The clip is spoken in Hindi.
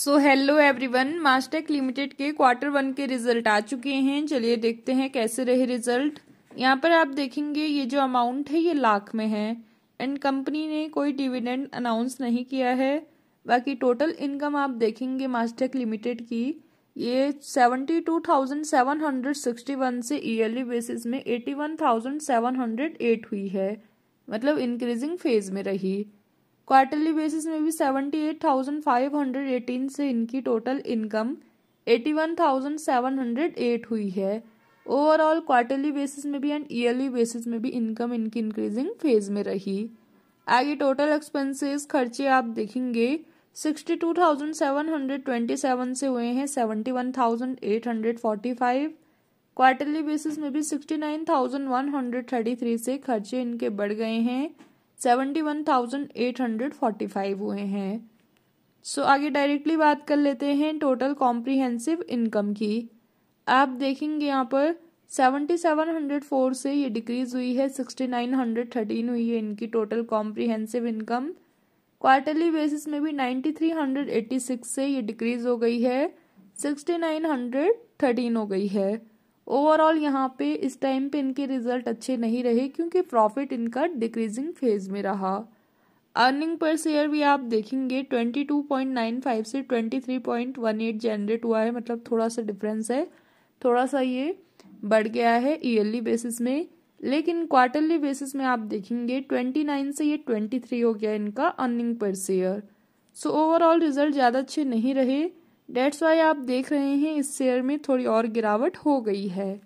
सो हेलो एवरीवन मास्टेक लिमिटेड के क्वार्टर वन के रिजल्ट आ चुके हैं चलिए देखते हैं कैसे रहे रिजल्ट यहाँ पर आप देखेंगे ये जो अमाउंट है ये लाख में है एंड कंपनी ने कोई डिविडेंड अनाउंस नहीं किया है बाकी टोटल इनकम आप देखेंगे मास्टेक लिमिटेड की ये seventy two thousand seven hundred sixty one से ईयरली बेसिस में eighty one thousand seven hundred eight हुई है मतलब इंक्रीजिंग फेज में रही क्वार्टरली बेसिस में भी seventy eight thousand five hundred eighteen से इनकी total income eighty one thousand seven hundred eight हुई है ओवरऑल क्वार्टरली बेसिस में भी एंड ईयरली बेसिस में भी इनकम इनकी इंक्रीजिंग फेज में रही आगे टोटल एक्सपेंसेस खर्चे आप देखेंगे sixty two thousand seven hundred twenty seven से हुए हैं seventy one thousand eight hundred forty five quarterly basis में भी sixty nine thousand one hundred thirty three से खर्चे इनके बढ़ गए हैं seventy one thousand eight hundred forty five हुए हैं सो so, आगे डायरेक्टली बात कर लेते हैं टोटल कॉम्प्रिहेंसिव इनकम की आप देखेंगे यहाँ पर सेवेंटी सेवन हंड्रेड फोर से ये डिक्रीज हुई है सिक्सटी नाइन हंड्रेड थर्टीन हुई है इनकी total comprehensive income quarterly basis में भी ninety three hundred eighty six से ये डिक्रीज हो गई है सिक्सटी नाइन हंड्रेड थर्टीन हो गई है ओवरऑल यहाँ पे इस टाइम पे इनके रिजल्ट अच्छे नहीं रहे क्योंकि प्रॉफिट इनका डिक्रीजिंग फेज में रहा अर्निंग पर शेयर भी आप देखेंगे 22.95 से 23.18 जनरेट हुआ है मतलब थोड़ा सा डिफरेंस है थोड़ा सा ये बढ़ गया है ईयरली बेसिस में लेकिन क्वार्टरली बेसिस में आप देखेंगे 29 से ये 23 हो गया इनका earning per share so overall result ज़्यादा अच्छे नहीं रहे डेट्स वाई आप देख रहे हैं इस शेयर में थोड़ी और गिरावट हो गई है